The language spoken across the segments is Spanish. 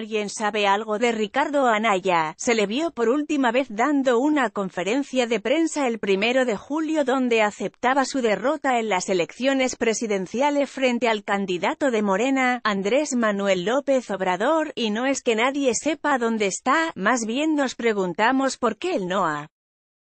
alguien sabe algo de Ricardo Anaya, se le vio por última vez dando una conferencia de prensa el primero de julio donde aceptaba su derrota en las elecciones presidenciales frente al candidato de Morena, Andrés Manuel López Obrador, y no es que nadie sepa dónde está, más bien nos preguntamos por qué él no ha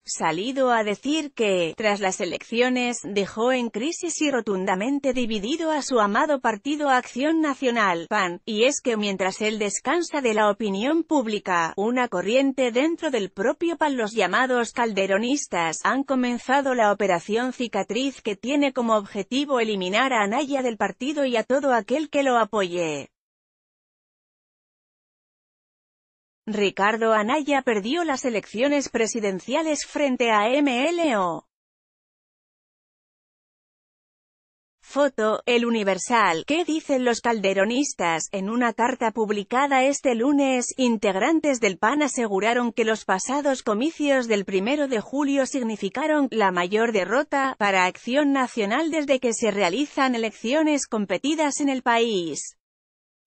salido a decir que, tras las elecciones, dejó en crisis y rotundamente dividido a su amado partido Acción Nacional, PAN, y es que mientras él descansa de la opinión pública, una corriente dentro del propio PAN los llamados calderonistas, han comenzado la operación cicatriz que tiene como objetivo eliminar a Anaya del partido y a todo aquel que lo apoye. Ricardo Anaya perdió las elecciones presidenciales frente a MLO. Foto, El Universal, ¿qué dicen los calderonistas? En una carta publicada este lunes, integrantes del PAN aseguraron que los pasados comicios del primero de julio significaron la mayor derrota para Acción Nacional desde que se realizan elecciones competidas en el país.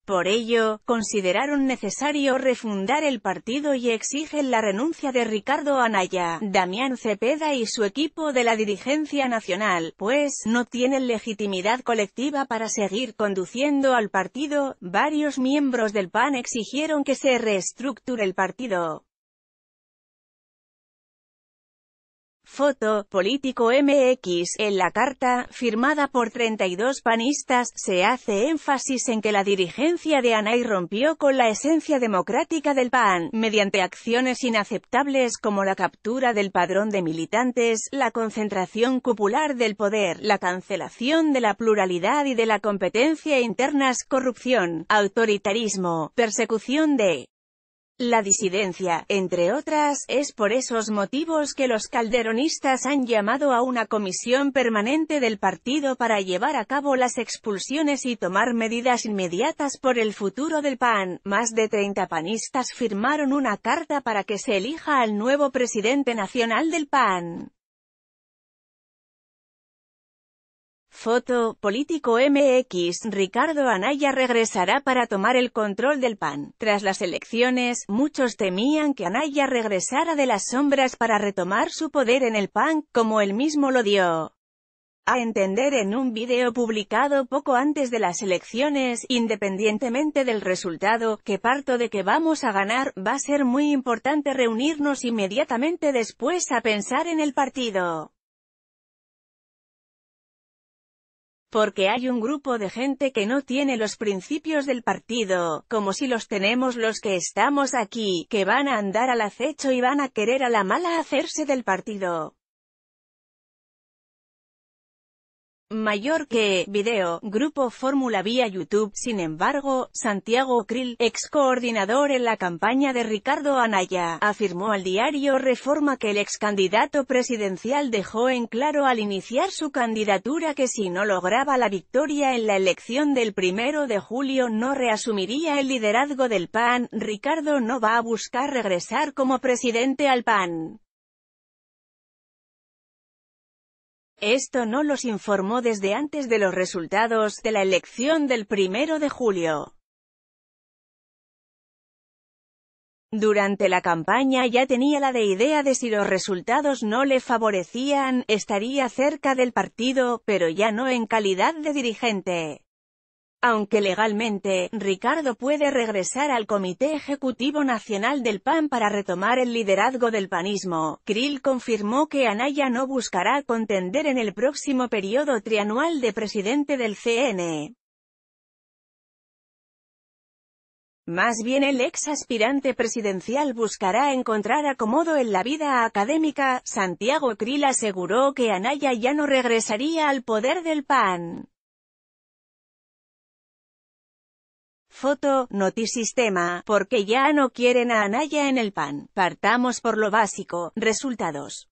Por ello, consideraron necesario refundar el partido y exigen la renuncia de Ricardo Anaya, Damián Cepeda y su equipo de la dirigencia nacional, pues, no tienen legitimidad colectiva para seguir conduciendo al partido. Varios miembros del PAN exigieron que se reestructure el partido. Foto, Político MX, en la carta, firmada por 32 panistas, se hace énfasis en que la dirigencia de Anay rompió con la esencia democrática del PAN, mediante acciones inaceptables como la captura del padrón de militantes, la concentración cupular del poder, la cancelación de la pluralidad y de la competencia internas, corrupción, autoritarismo, persecución de la disidencia, entre otras, es por esos motivos que los calderonistas han llamado a una comisión permanente del partido para llevar a cabo las expulsiones y tomar medidas inmediatas por el futuro del PAN. Más de 30 panistas firmaron una carta para que se elija al nuevo presidente nacional del PAN. Foto, político MX, Ricardo Anaya regresará para tomar el control del PAN. Tras las elecciones, muchos temían que Anaya regresara de las sombras para retomar su poder en el PAN, como él mismo lo dio. A entender en un video publicado poco antes de las elecciones, independientemente del resultado, que parto de que vamos a ganar, va a ser muy importante reunirnos inmediatamente después a pensar en el partido. Porque hay un grupo de gente que no tiene los principios del partido, como si los tenemos los que estamos aquí, que van a andar al acecho y van a querer a la mala hacerse del partido. mayor que Video, Grupo Fórmula vía YouTube. Sin embargo, Santiago Krill, ex coordinador en la campaña de Ricardo Anaya, afirmó al diario Reforma que el ex candidato presidencial dejó en claro al iniciar su candidatura que si no lograba la victoria en la elección del primero de julio no reasumiría el liderazgo del PAN. Ricardo no va a buscar regresar como presidente al PAN. Esto no los informó desde antes de los resultados de la elección del primero de julio. Durante la campaña ya tenía la de idea de si los resultados no le favorecían, estaría cerca del partido, pero ya no en calidad de dirigente. Aunque legalmente, Ricardo puede regresar al Comité Ejecutivo Nacional del PAN para retomar el liderazgo del panismo, Krill confirmó que Anaya no buscará contender en el próximo periodo trianual de presidente del CN. Más bien el ex aspirante presidencial buscará encontrar acomodo en la vida académica, Santiago Krill aseguró que Anaya ya no regresaría al poder del PAN. Foto, Sistema, porque ya no quieren a Anaya en el PAN. Partamos por lo básico, resultados.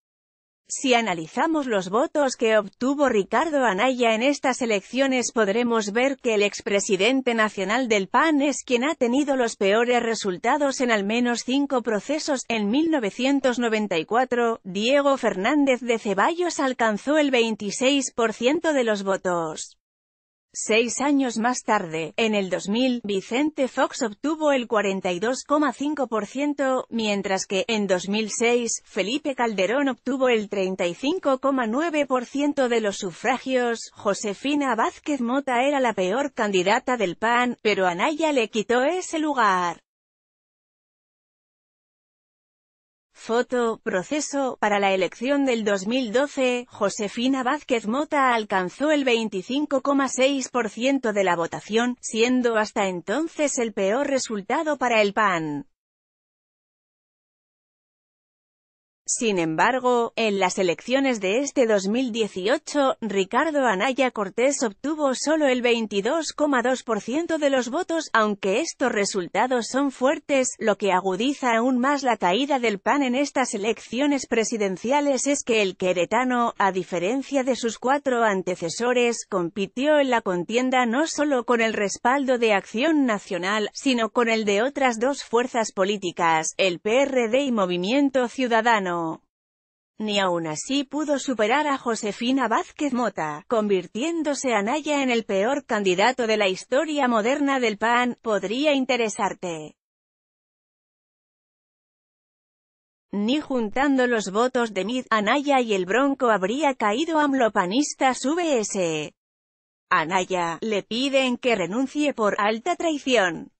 Si analizamos los votos que obtuvo Ricardo Anaya en estas elecciones podremos ver que el expresidente nacional del PAN es quien ha tenido los peores resultados en al menos cinco procesos. En 1994, Diego Fernández de Ceballos alcanzó el 26% de los votos. Seis años más tarde, en el 2000, Vicente Fox obtuvo el 42,5%, mientras que, en 2006, Felipe Calderón obtuvo el 35,9% de los sufragios, Josefina Vázquez Mota era la peor candidata del PAN, pero Anaya le quitó ese lugar. Foto, proceso, para la elección del 2012, Josefina Vázquez Mota alcanzó el 25,6% de la votación, siendo hasta entonces el peor resultado para el PAN. Sin embargo, en las elecciones de este 2018, Ricardo Anaya Cortés obtuvo solo el 22,2% de los votos, aunque estos resultados son fuertes, lo que agudiza aún más la caída del PAN en estas elecciones presidenciales es que el queretano, a diferencia de sus cuatro antecesores, compitió en la contienda no solo con el respaldo de Acción Nacional, sino con el de otras dos fuerzas políticas, el PRD y Movimiento Ciudadano. Ni aún así pudo superar a Josefina Vázquez Mota, convirtiéndose Anaya en el peor candidato de la historia moderna del PAN, podría interesarte. Ni juntando los votos de Mid, Anaya y el Bronco habría caído amlopanistas VS. Anaya, le piden que renuncie por alta traición.